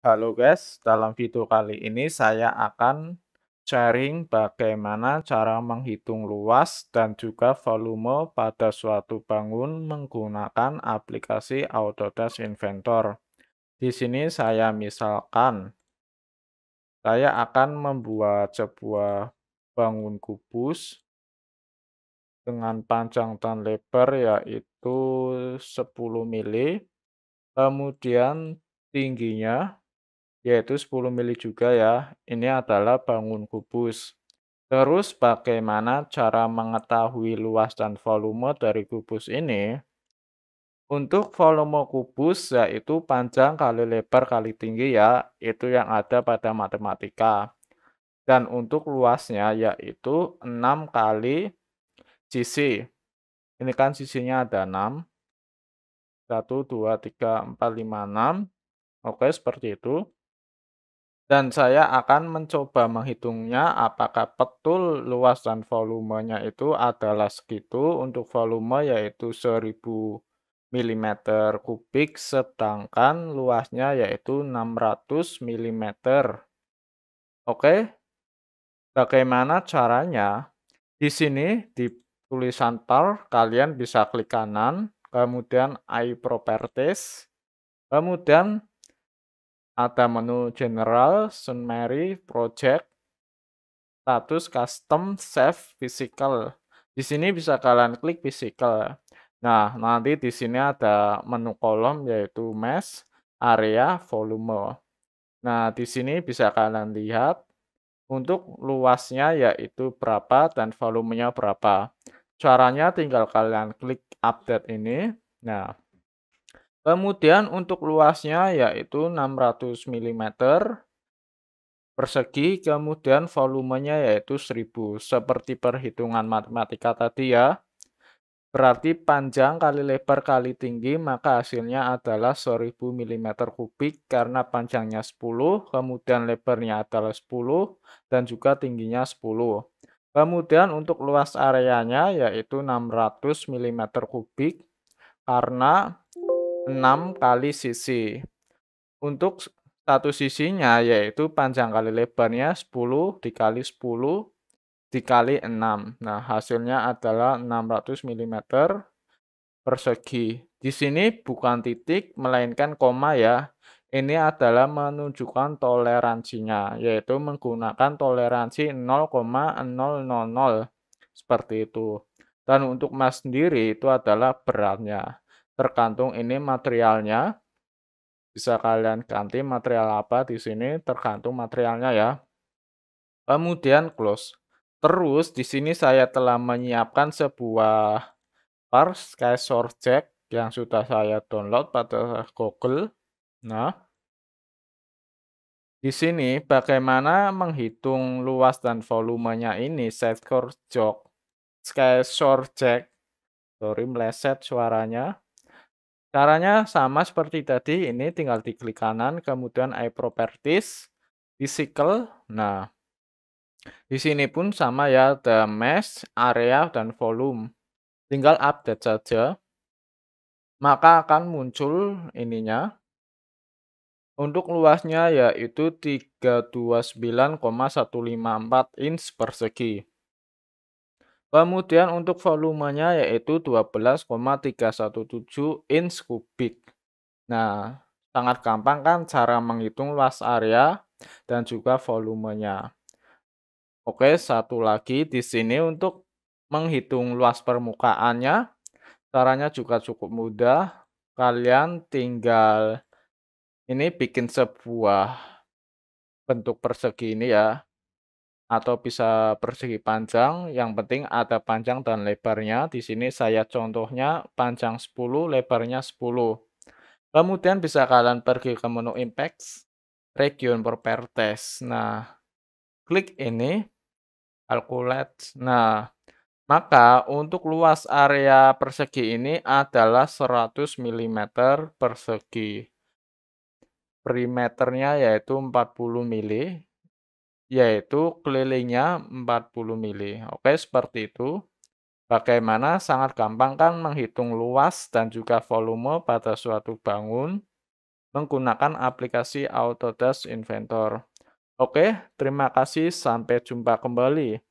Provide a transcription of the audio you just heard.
Halo guys, dalam video kali ini saya akan sharing bagaimana cara menghitung luas dan juga volume pada suatu bangun menggunakan aplikasi Autodesk Inventor. Di sini saya misalkan saya akan membuat sebuah bangun kubus dengan panjang dan lebar yaitu 10 mili. Kemudian tingginya yaitu 10 mili juga ya. Ini adalah bangun kubus. Terus bagaimana cara mengetahui luas dan volume dari kubus ini? Untuk volume kubus yaitu panjang kali lebar kali tinggi ya, itu yang ada pada matematika. Dan untuk luasnya yaitu 6 kali sisi. Ini kan sisinya ada 6. 1, 2, 3, 4, 5, 6. Oke, seperti itu dan saya akan mencoba menghitungnya apakah betul luas dan volumenya itu adalah segitu untuk volume yaitu 1000 mm kubik sedangkan luasnya yaitu 600 mm. Oke. Bagaimana caranya? Di sini di tulisan tar kalian bisa klik kanan, kemudian i properties, kemudian ada menu general, summary, project, status, custom, save, physical. Di sini bisa kalian klik physical. Nah, nanti di sini ada menu kolom yaitu mesh, area, volume. Nah, di sini bisa kalian lihat untuk luasnya yaitu berapa dan volumenya berapa. Caranya tinggal kalian klik update ini. Nah, Kemudian untuk luasnya yaitu 600 mm persegi, kemudian volumenya yaitu 1000. Seperti perhitungan matematika tadi ya. Berarti panjang kali lebar kali tinggi, maka hasilnya adalah 1000 mm kubik karena panjangnya 10, kemudian lebarnya adalah 10, dan juga tingginya 10. Kemudian untuk luas areanya yaitu 600 mm kubik karena 6 kali sisi. Untuk satu sisinya yaitu panjang kali lebarnya 10 dikali 10 dikali 6. Nah, hasilnya adalah 600 mm persegi. Di sini bukan titik, melainkan koma ya. Ini adalah menunjukkan toleransinya, yaitu menggunakan toleransi 0,000 seperti itu. Dan untuk mas sendiri itu adalah beratnya tergantung ini materialnya. Bisa kalian ganti material apa di sini tergantung materialnya ya. Kemudian close. Terus di sini saya telah menyiapkan sebuah parse kayak source yang sudah saya download pada Google. Nah, di sini bagaimana menghitung luas dan volumenya ini setcore jog skysor check sorry meleset suaranya Caranya sama seperti tadi, ini tinggal diklik kanan, kemudian I properties, physical. Nah, di sini pun sama ya, the mesh, area, dan volume. Tinggal update saja. Maka akan muncul ininya. Untuk luasnya yaitu 329,154 inch persegi. Kemudian untuk volumenya yaitu 12,317 inch kubik. Nah, sangat gampang kan cara menghitung luas area dan juga volumenya. Oke, satu lagi di sini untuk menghitung luas permukaannya. Caranya juga cukup mudah. Kalian tinggal ini bikin sebuah bentuk persegi ini ya atau bisa persegi panjang. Yang penting ada panjang dan lebarnya. Di sini saya contohnya panjang 10, lebarnya 10. Kemudian bisa kalian pergi ke menu Impacts, Region Properties. Nah, klik ini, Calculate. Nah, maka untuk luas area persegi ini adalah 100 mm persegi. Perimeternya yaitu 40 mm yaitu kelilingnya 40 mili. Oke, seperti itu. Bagaimana sangat gampang kan menghitung luas dan juga volume pada suatu bangun menggunakan aplikasi Autodesk Inventor. Oke, terima kasih sampai jumpa kembali.